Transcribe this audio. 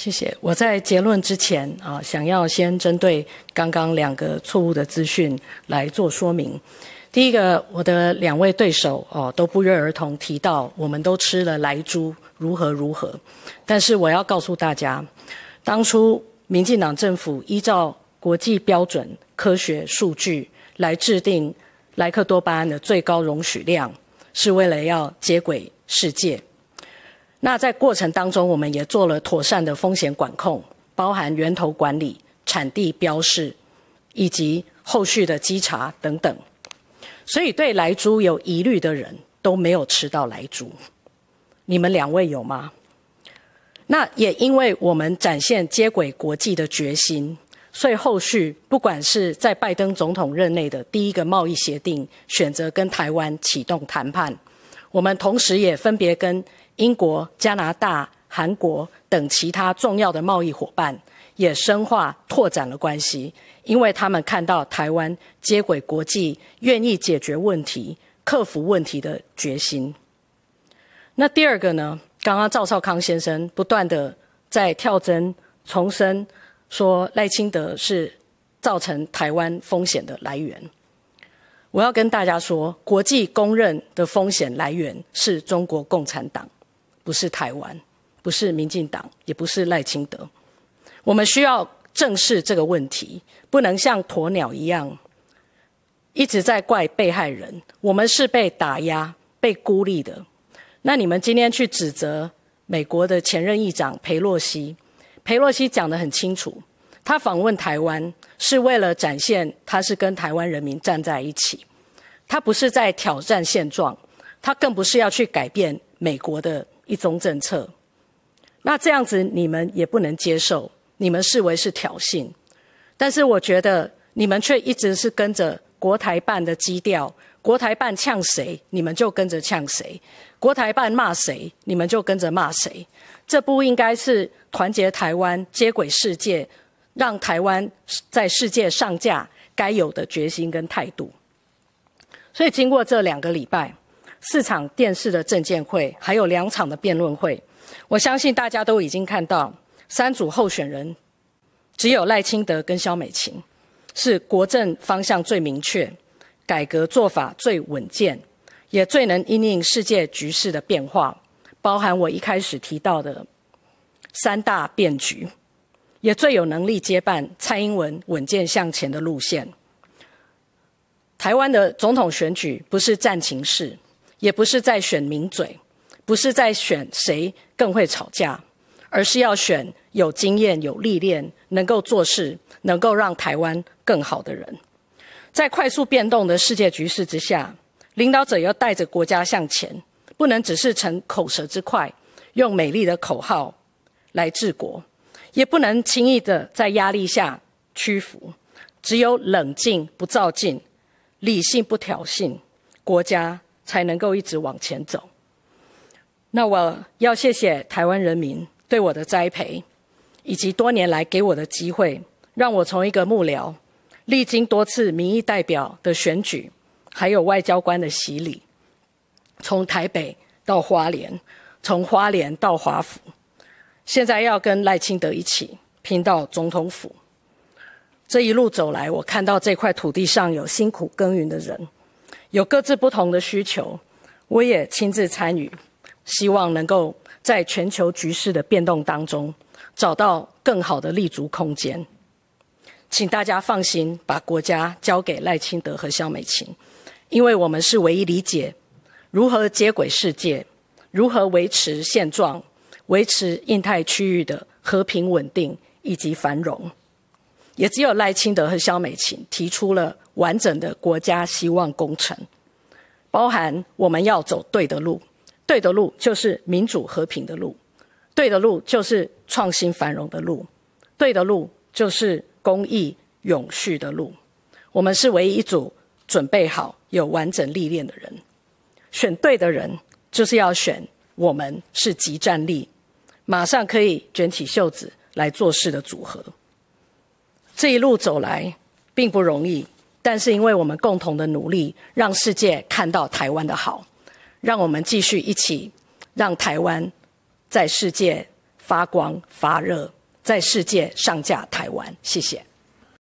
谢谢。我在结论之前啊，想要先针对刚刚两个错误的资讯来做说明。第一个，我的两位对手哦，都不约而同提到我们都吃了莱猪，如何如何，但是我要告诉大家，当初民进党政府依照国际标准、科学数据来制定莱克多巴胺的最高容许量，是为了要接轨世界。那在过程当中，我们也做了妥善的风险管控，包含源头管理、产地标示，以及后续的稽查等等。所以，对莱猪有疑虑的人都没有吃到莱猪。你们两位有吗？那也因为我们展现接轨国际的决心，所以后续不管是在拜登总统任内的第一个贸易协定，选择跟台湾启动谈判，我们同时也分别跟。英国、加拿大、韩国等其他重要的贸易伙伴也深化拓展了关系，因为他们看到台湾接轨国际、愿意解决问题、克服问题的决心。那第二个呢？刚刚赵少康先生不断的在跳针、重申，说赖清德是造成台湾风险的来源。我要跟大家说，国际公认的风险来源是中国共产党。不是台湾，不是民进党，也不是赖清德。我们需要正视这个问题，不能像鸵鸟一样，一直在怪被害人。我们是被打压、被孤立的。那你们今天去指责美国的前任议长佩洛西，佩洛西讲得很清楚，他访问台湾是为了展现他是跟台湾人民站在一起，他不是在挑战现状，他更不是要去改变美国的。一种政策，那这样子你们也不能接受，你们视为是挑衅。但是我觉得你们却一直是跟着国台办的基调，国台办呛谁，你们就跟着呛谁；国台办骂谁，你们就跟着骂谁。这不应该是团结台湾、接轨世界、让台湾在世界上架该有的决心跟态度。所以经过这两个礼拜。四场电视的证监会，还有两场的辩论会，我相信大家都已经看到，三组候选人，只有赖清德跟萧美琴，是国政方向最明确，改革做法最稳健，也最能因应世界局势的变化，包含我一开始提到的三大变局，也最有能力接办蔡英文稳健向前的路线。台湾的总统选举不是战情室。也不是在选名嘴，不是在选谁更会吵架，而是要选有经验、有历练、能够做事、能够让台湾更好的人。在快速变动的世界局势之下，领导者要带着国家向前，不能只是逞口舌之快，用美丽的口号来治国，也不能轻易的在压力下屈服。只有冷静不躁劲，理性不挑衅，国家。才能够一直往前走。那我要谢谢台湾人民对我的栽培，以及多年来给我的机会，让我从一个幕僚，历经多次民意代表的选举，还有外交官的洗礼，从台北到花莲，从花莲到华府，现在要跟赖清德一起拼到总统府。这一路走来，我看到这块土地上有辛苦耕耘的人。有各自不同的需求，我也亲自参与，希望能够在全球局势的变动当中找到更好的立足空间。请大家放心，把国家交给赖清德和肖美琴，因为我们是唯一理解如何接轨世界、如何维持现状、维持印太区域的和平稳定以及繁荣，也只有赖清德和肖美琴提出了。完整的国家希望工程，包含我们要走对的路，对的路就是民主和平的路，对的路就是创新繁荣的路，对的路就是公益永续的路。我们是唯一一组准备好有完整历练的人，选对的人就是要选我们是集战力，马上可以卷起袖子来做事的组合。这一路走来并不容易。但是，因为我们共同的努力，让世界看到台湾的好，让我们继续一起，让台湾在世界发光发热，在世界上架台湾。谢谢。